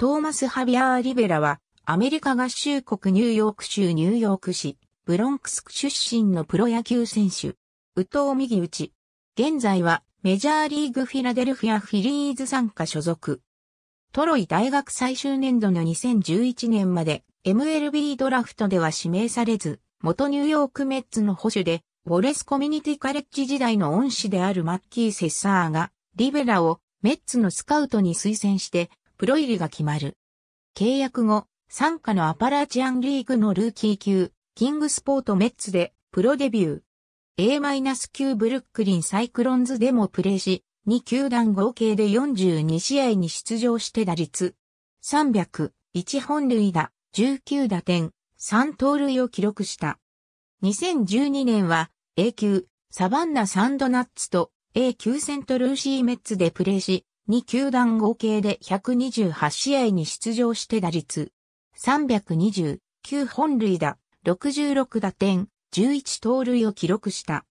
トーマス・ハビアー・リベラは、アメリカ合衆国ニューヨーク州ニューヨーク市、ブロンクス出身のプロ野球選手。宇藤右打ち。現在は、メジャーリーグフィラデルフィア・フィリーズ参加所属。トロイ大学最終年度の2011年まで、MLB ドラフトでは指名されず、元ニューヨークメッツの保守で、ウォレスコミュニティカレッジ時代の恩師であるマッキー・セッサーが、リベラをメッツのスカウトに推薦して、プロ入りが決まる。契約後、参加のアパラチアンリーグのルーキー級、キングスポートメッツでプロデビュー。A-9 ブルックリンサイクロンズでもプレーし、2球団合計で42試合に出場して打率300、1本塁打、19打点、3盗塁を記録した。2012年は A 級サバンナサンドナッツと A 級セントルーシーメッツでプレーし、2球団合計で128試合に出場して打率329本塁打、66打点、11盗塁を記録した。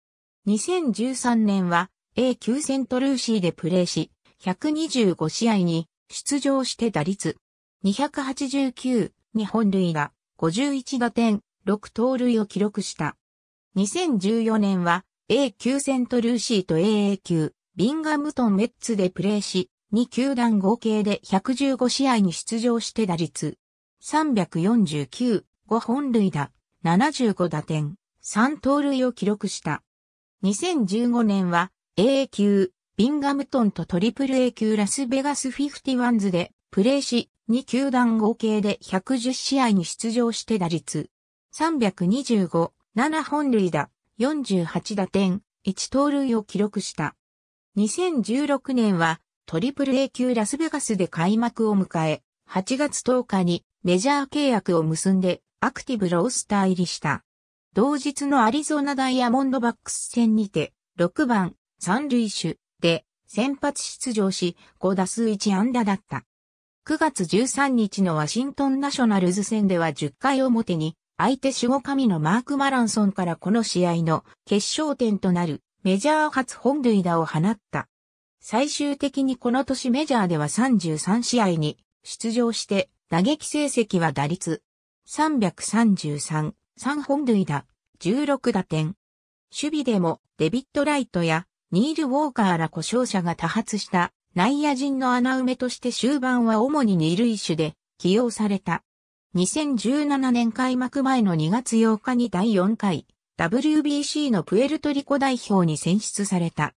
2013年は A 級セントルーシーでプレーし、125試合に出場して打率289、2本塁打、51打点、6盗塁を記録した。2014年は A 級セントルーシーと AA 級ビンガムトン・メッツでプレーし、2球団合計で115試合に出場して打率349、5本塁打、75打点、3盗塁を記録した。2015年は AA 級、ビンガムトンとトリプル A 級ラスベガスフィフティワンズでプレーし、2球団合計で110試合に出場して打率325、7本塁打、48打点、1盗塁を記録した。2016年はトリプル A 級ラスベガスで開幕を迎え、8月10日にメジャー契約を結んでアクティブロースター入りした。同日のアリゾナダイヤモンドバックス戦にて、6番、三塁手で先発出場し、5打数1安打だった。9月13日のワシントンナショナルズ戦では10回表に、相手守護神のマーク・マランソンからこの試合の決勝点となるメジャー初本塁打を放った。最終的にこの年メジャーでは33試合に出場して打撃成績は打率333、3本塁打、16打点。守備でもデビット・ライトやニール・ウォーカーら故障者が多発した内野陣の穴埋めとして終盤は主に二塁手で起用された。2017年開幕前の2月8日に第4回 WBC のプエルトリコ代表に選出された。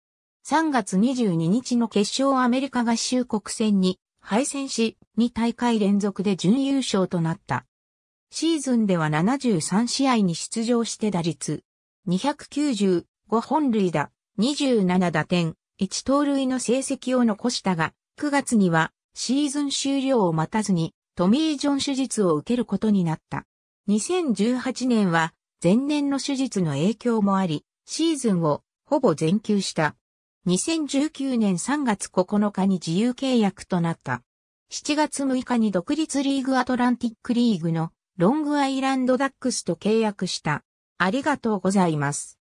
3月22日の決勝アメリカ合衆国戦に敗戦し、2大会連続で準優勝となった。シーズンでは73試合に出場して打率、295本塁打、27打点、1盗塁の成績を残したが、9月にはシーズン終了を待たずにトミー・ジョン手術を受けることになった。2018年は前年の手術の影響もあり、シーズンをほぼ全休した。2019年3月9日に自由契約となった。7月6日に独立リーグアトランティックリーグのロングアイランドダックスと契約した。ありがとうございます。